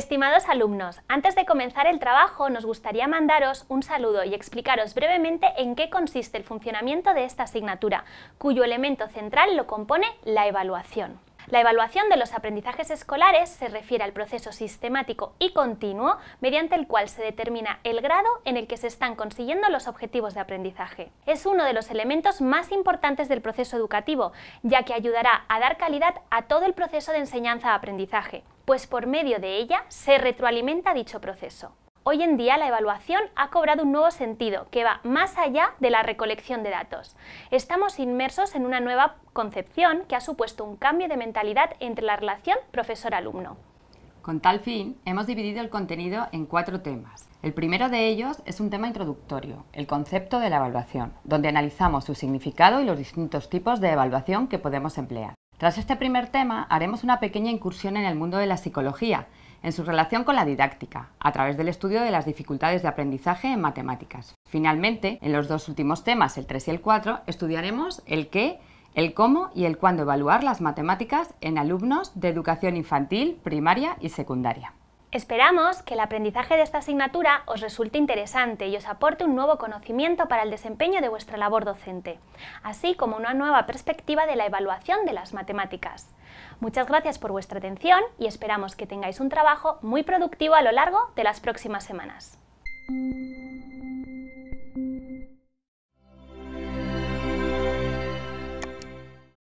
Estimados alumnos, antes de comenzar el trabajo nos gustaría mandaros un saludo y explicaros brevemente en qué consiste el funcionamiento de esta asignatura, cuyo elemento central lo compone la evaluación. La evaluación de los aprendizajes escolares se refiere al proceso sistemático y continuo mediante el cual se determina el grado en el que se están consiguiendo los objetivos de aprendizaje. Es uno de los elementos más importantes del proceso educativo, ya que ayudará a dar calidad a todo el proceso de enseñanza-aprendizaje pues por medio de ella se retroalimenta dicho proceso. Hoy en día la evaluación ha cobrado un nuevo sentido que va más allá de la recolección de datos. Estamos inmersos en una nueva concepción que ha supuesto un cambio de mentalidad entre la relación profesor-alumno. Con tal fin, hemos dividido el contenido en cuatro temas. El primero de ellos es un tema introductorio, el concepto de la evaluación, donde analizamos su significado y los distintos tipos de evaluación que podemos emplear. Tras este primer tema, haremos una pequeña incursión en el mundo de la psicología, en su relación con la didáctica, a través del estudio de las dificultades de aprendizaje en matemáticas. Finalmente, en los dos últimos temas, el 3 y el 4, estudiaremos el qué, el cómo y el cuándo evaluar las matemáticas en alumnos de educación infantil, primaria y secundaria. Esperamos que el aprendizaje de esta asignatura os resulte interesante y os aporte un nuevo conocimiento para el desempeño de vuestra labor docente, así como una nueva perspectiva de la evaluación de las matemáticas. Muchas gracias por vuestra atención y esperamos que tengáis un trabajo muy productivo a lo largo de las próximas semanas.